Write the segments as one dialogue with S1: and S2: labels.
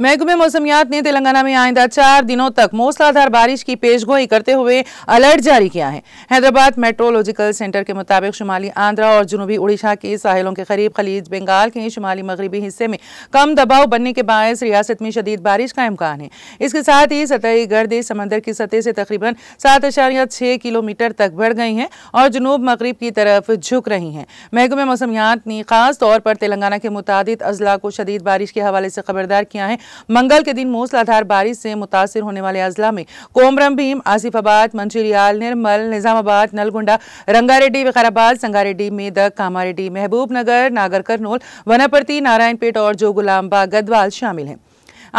S1: महकमे मौसमियात ने तेलंगाना में आइंदा चार दिनों तक मूसलाधार बारिश की पेशगोई करते हुए अलर्ट जारी किया है हैदराबाद मेट्रोलॉजिकल सेंटर के मुताबिक शुमाली आंध्रा और जुनूबी उड़ीसा के साहिलों के करीब खलीज बंगाल के शुमाली मगरबी हिस्से में कम दबाव बनने के बायस रियासत में शदीद बारिश का इम्कान है इसके साथ ही सतही गर्दी समंदर की सतह से तकरीबन सात अशारिया छः किलोमीटर तक बढ़ गई हैं और जनूब मगरब की तरफ झुक रही हैं महकमे मौसमियात ने खास तौर पर तेलंगाना के मुतद अजला को शदीद बारिश के हवाले से खबरदार किया है मंगल के दिन मूसलाधार बारिश से मुतासर होने वाले अजला में कोमरम भीम आसिफाबाद मंचूरियाल निर्मल निज़ामाबाद नलगुंडा रंगारेड्डी विकाराबाद संगारेड्डी मेदक कामारेड्डी महबूबनगर नागर करनोल वनापर्ती नारायणपेट और जोगुलाम्बा गदवाल शामिल हैं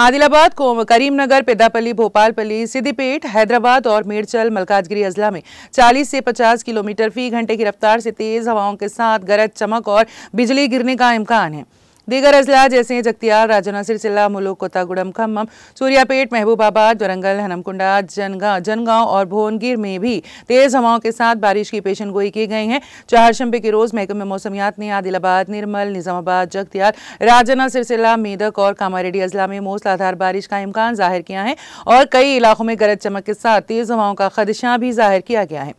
S1: आदिलाबाद को करीमनगर पेदापल्ली भोपालपल्ली सिद्धिपेट हैदराबाद और मेड़चल मलकाजगिरी अजला में 40 से 50 किलोमीटर फी घंटे की रफ्तार से तेज हवाओं के साथ गरज चमक और बिजली गिरने का इम्कान है दीगर अजला जैसे जगतियाल राजनासिर जिला मुलुक कोतागुड़म खम्भम सूर्यापेट महबूबाबाद वरंगल हनमकुंडा जनगा जनगांव और भुवनगिर में भी तेज हवाओं के साथ बारिश की पेशन गोई की गई है चारशंबे के रोज महकमे मौसमियात ने आदिलाबाद निर्मल निजामाबाद जगतियाल राजना सिरसिला मेदक और कामारेडी अजला में मूसलाधार बारिश का इम्कान जाहिर किया है और कई इलाकों में गरज चमक के साथ तेज हवाओं का खदशा भी जाहिर किया गया है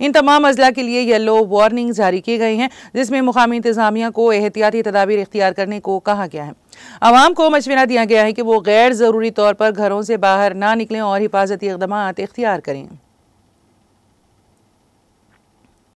S1: इन तमाम अजला के लिए येलो वार्निंग जारी की गई हैं जिसमें मुकामी इंतजामिया को एहतियाती तदाबीर इख्तियार करने को कहा गया है आवाम को मशवरा दिया गया है कि वो गैर ज़रूरी तौर पर घरों से बाहर ना निकलें और हिफाजती इकदाम इख्तियार करें